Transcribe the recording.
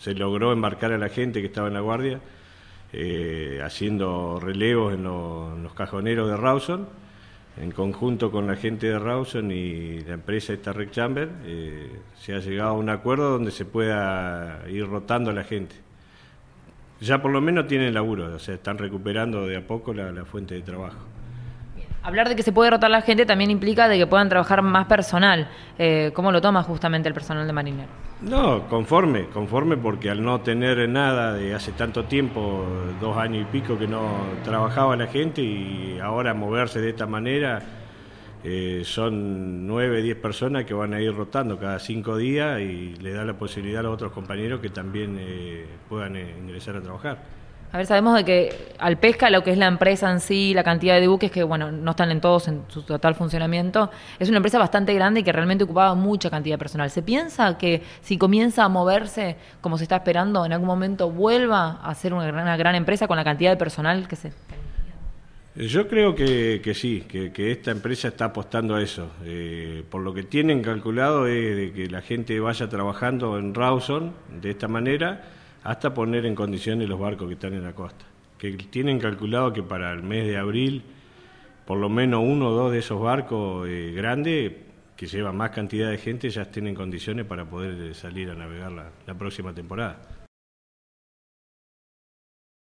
se logró embarcar a la gente que estaba en la guardia, eh, haciendo relevos en, los cajoneros de Rawson, en conjunto con la gente de Rawson y la empresa esta Chamber, eh, se ha llegado a un acuerdo donde se pueda ir rotando a la gente. Ya por lo menos tienen laburo, o sea, están recuperando de a poco la fuente de trabajo. Hablar de que se puede rotar la gente también implica de que puedan trabajar más personal. Eh, ¿Cómo lo toma justamente el personal de marinero? No, conforme, conforme porque al no tener nada de hace tanto tiempo, dos años y pico que no trabajaba la gente y ahora moverse de esta manera, eh, son nueve, diez personas que van a ir rotando cada cinco días y le da la posibilidad a los otros compañeros que también eh, puedan eh, ingresar a trabajar. A ver, sabemos de que al pesca, lo que es la empresa en sí, la cantidad de buques que, bueno, no están en todos en su total funcionamiento, es una empresa bastante grande y que realmente ocupaba mucha cantidad de personal. ¿Se piensa que si comienza a moverse como se está esperando, en algún momento vuelva a ser una gran, empresa con la cantidad de personal que se... Yo creo que, sí, que, esta empresa está apostando a eso. Eh, por lo que tienen calculado es que la gente vaya trabajando en Rawson de esta manera hasta poner en condiciones los barcos que están en la costa, que tienen calculado que para el mes de abril por lo menos uno o dos de esos barcos eh, grandes que llevan más cantidad de gente ya estén en condiciones para poder eh, salir a navegar la próxima temporada.